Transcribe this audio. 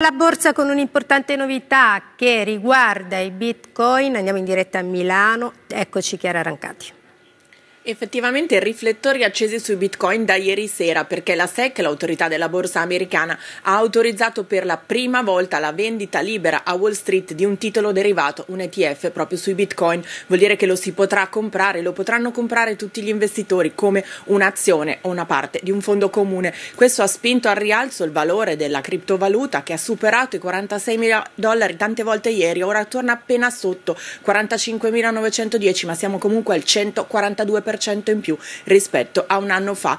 La borsa con un'importante novità che riguarda i bitcoin, andiamo in diretta a Milano, eccoci Chiara Rancati. Effettivamente riflettori accesi sui bitcoin da ieri sera perché la SEC, l'autorità della borsa americana, ha autorizzato per la prima volta la vendita libera a Wall Street di un titolo derivato, un ETF proprio sui bitcoin. Vuol dire che lo si potrà comprare, lo potranno comprare tutti gli investitori come un'azione o una parte di un fondo comune. Questo ha spinto al rialzo il valore della criptovaluta che ha superato i 46 mila dollari tante volte ieri, ora torna appena sotto 45.910, ma siamo comunque al 142% in più rispetto a un anno fa.